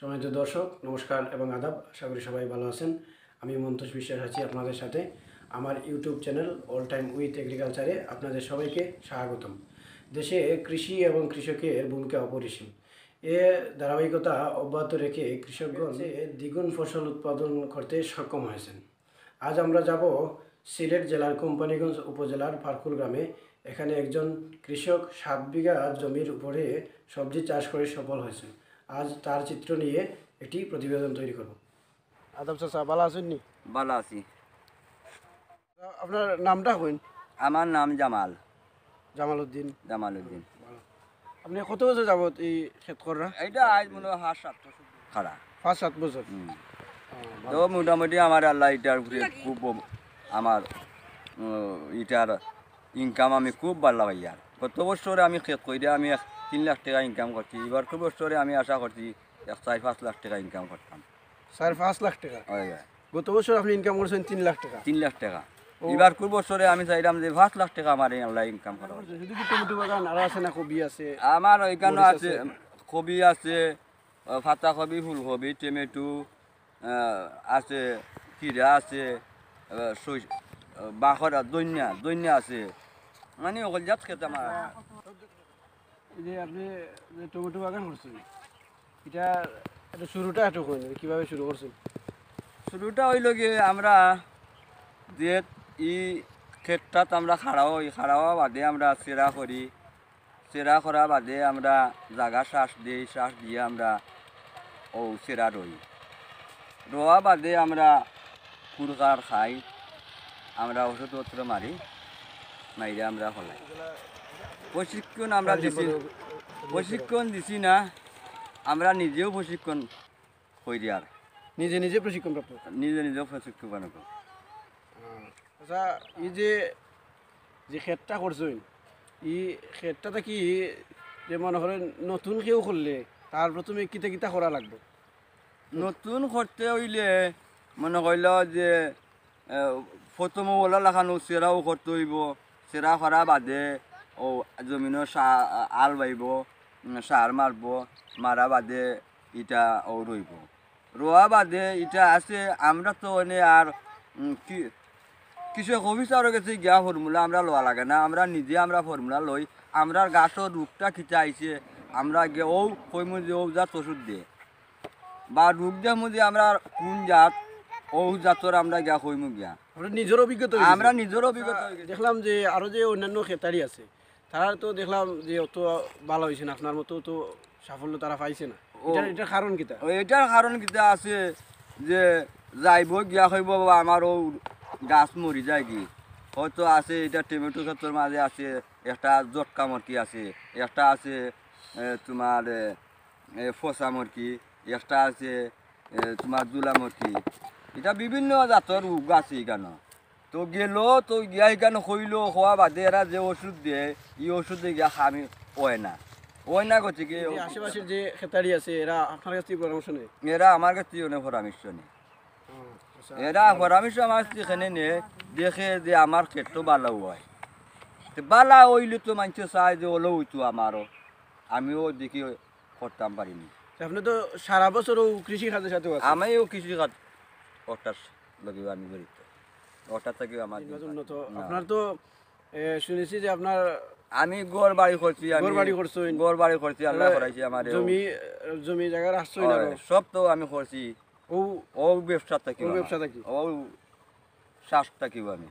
সমাজ দর্শক নমস্কার এবং আদাব আশা করি সবাই ভালো আছেন আমি মন্তোষ বিশ্বাস আছি আপনাদের সাথে আমার YouTube channel all time with এগ্রিকালচারে আপনাদের সবাইকে স্বাগতম দেশে কৃষি এবং কৃষকের ভূমিকা অপরিসীম এ ধারাবাহিকতা অব্যাহত রেখে কৃষকগণ দ্বিগুণ ফসল উৎপাদন করতে সক্ষম হয়েছেন আজ আমরা যাব সিলেট জেলার কোম্পানিগঞ্জ উপজেলার পারকুল গ্রামে এখানে একজন কৃষক সাত বিঘা জমির উপরে সবজি চাষ করে সফল হয়েছে আজ তার চিত্র নিয়ে একটি প্রতিবেদন তৈরি করব আদম চাচা ভালো আছেননি ভালো আছি আপনার নামটা হইন আমার নাম জামাল জামাল উদ্দিন জামাল উদ্দিন আপনি কত বছর যাবত এই খেত করা এইটা আজ মনে হয় সাত সাত খাড়া পাঁচ সাত বছর তো মোটামুটি আমার আল্লাহ এটার খুব আমার এটার ইনকাম আমি খুব ভালো পাই আর গত বছর আমি খেত কইরা আমি তিন লাখ টাকা ইনকাম করছি এবার খুব বছরে আমি আশা করছি চার পাঁচ লাখ টাকা ইনকাম করতাম চার পাঁচ লাখ টাকা গত বছর আপনি ইনকাম করেছেন তিন লাখ টাকা তিন লাখ টাকা এবার কোন বছরে আমি চাইলাম যে পাঁচ লাখ টাকা আমার এলাকায় ইনকাম করা আছে না কবি আছে আমার ওইখানে আছে কবি আছে ফাতা কবি ফুলকবি টমেটো আছে কিরা আছে বাঁখরা দৈন্যা দৈন্যা আছে মানে অকল জাত খেতে আমার এই যে আপনি যে টমেটো বাগান করছেন এটা এটা শুরুটা একটু করে কীভাবে শুরু করছেন শুরুটা হইল গিয়ে আমরা যে ই ক্ষেতটাত আমরা খাড়াও এই খাড়াওয়া বাদে আমরা চেরা করি চেরা করা বাদে আমরা জাগা শ্বাস দিই শ্বাস দিয়ে আমরা ও চেরা রই রোয়া বাদে আমরা কুরকার খাই আমরা ওষুধপত্র মারি মাইরে আমরা হলাই প্রশিক্ষণ আমরা দিছি প্রশিক্ষণ দিছি না আমরা নিজেও প্রশিক্ষণ হই আর নিজে নিজে প্রশিক্ষণ নিজে নিজে প্রশিক্ষণ প্রাপ্ত আচ্ছা এই যে যে ক্ষেতটা করছেন ই ক্ষেতটাতে কি যে মনে করেন নতুন কেউ করলে তার প্রথমে কিতা কিতা করা লাগবে নতুন করতে হইলে মনে কইল যে প্রথমে ওলা লাগানো সেরাও করতে হইব সেরা করা বাদে ও জমিনও আল বাইব সার মারব মারা বাদে ইটা ও রইব রোয়া বাদে ইটা আছে আমরা তো এনে আর কিছু অফিসারও গেছে গিয়া ফর্মুলা আমরা লওয়া লাগে না আমরা নিজে আমরা ফর্মুলা লই আমরার গাছর রূপটা খিচা আইছে আমরা গে ও কইমু যে ও জাত ওষুধ দিয়ে বা রূপ দে মধ্যে আমরা কোন জাত ও জাতর আমরা গিয়া কইমু গিয়া নিজের অভিজ্ঞতা আমরা নিজের অভিজ্ঞতা দেখলাম যে আরও যে অন্যান্য খেতারি আছে তারা তো দেখলাম যে অত ভালো হয়েছে না আপনার মতো তো সাফল্য তারা পাইছে না এটার কারণ কিতা এটার কারণ কিতা আছে যে যাইব গিয়া হইব আমারও গাছ মরি যায় কি হয়তো আছে এটা টমেটো ক্ষেত্রের মাঝে আছে একটা জটকা মরকি আছে একটা আছে তোমার ফসা মুরগি একটা আছে তোমার জুলা মরকি এটা বিভিন্ন জাতের গাছ এখানে তো গেলো তো গিয়া এখানে হইল হওয়া বাদে এরা যে ওষুধ দিয়ে ই ওষুধে গিয়া খামি ওয় না হয় না করছে কি আশেপাশের যে খেতারি আছে এরা আপনার কাছে পরামর্শ নেই এরা আমার কাছে অনেক পরামর্শ নেই এরা পরামর্শ আমার এখানে নিয়ে দেখে যে আমার ক্ষেত্র বালা হয় বালা হইলে তো মানুষ চায় যে হলো হইতো আমারও আমিও দেখি করতাম পারিনি আপনি তো সারা বছর কৃষি খাতের সাথে আমিও কৃষি খাত করতাম লগে আমি ওটা থেকে আমার উন্নত আপনার তো শুনেছি যে আপনার আমি গোর বাড়ি করছি গোর বাড়ি করছি গোর বাড়ি করছি আল্লাহ করাইছি আমার জমি জমি জায়গা রাখছি সব তো আমি করছি ও ও ব্যবসা থাকি ব্যবসা থাকি ও শ্বাস থাকিব আমি